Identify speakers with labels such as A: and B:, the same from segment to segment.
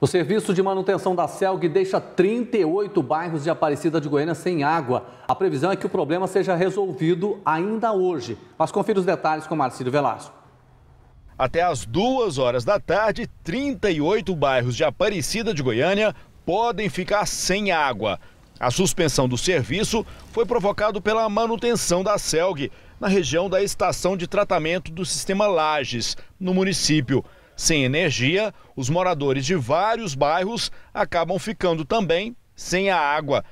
A: O serviço de manutenção da CELG deixa 38 bairros de Aparecida de Goiânia sem água. A previsão é que o problema seja resolvido ainda hoje. Mas confira os detalhes com Marcílio Velasco. Até às duas horas da tarde, 38 bairros de
B: Aparecida de Goiânia podem ficar sem água. A suspensão do serviço foi provocado pela manutenção da CELG na região da estação de tratamento do sistema Lages, no município. Sem energia, os moradores de vários bairros acabam ficando também sem a água.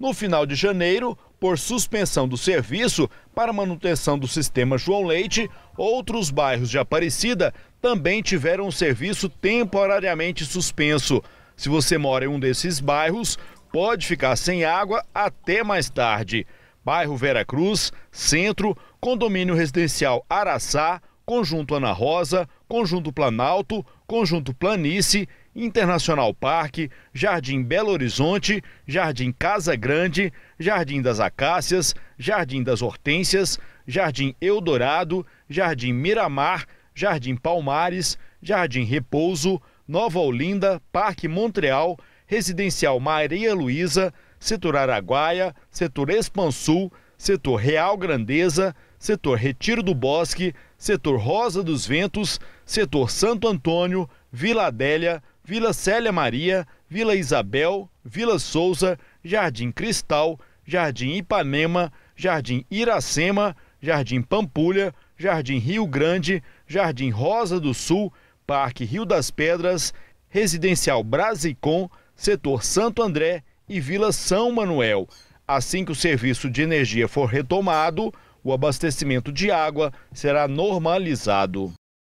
B: No final de janeiro, por suspensão do serviço para manutenção do sistema João Leite, outros bairros de Aparecida também tiveram o serviço temporariamente suspenso. Se você mora em um desses bairros, pode ficar sem água até mais tarde. Bairro Vera Cruz, Centro, Condomínio Residencial Araçá, Conjunto Ana Rosa, Conjunto Planalto, Conjunto Planície, Internacional Parque, Jardim Belo Horizonte, Jardim Casa Grande, Jardim das Acácias, Jardim das Hortênsias, Jardim Eldorado, Jardim Miramar, Jardim Palmares, Jardim Repouso, Nova Olinda, Parque Montreal, Residencial Maria Luísa, Setor Araguaia, Setor Expansul, setor Real Grandeza, setor Retiro do Bosque, setor Rosa dos Ventos, setor Santo Antônio, Vila Adélia, Vila Célia Maria, Vila Isabel, Vila Souza, Jardim Cristal, Jardim Ipanema, Jardim Iracema, Jardim Pampulha, Jardim Rio Grande, Jardim Rosa do Sul, Parque Rio das Pedras, Residencial Brasicom, Setor Santo André e Vila São Manuel. Assim que o serviço de energia for retomado, o abastecimento de água será normalizado.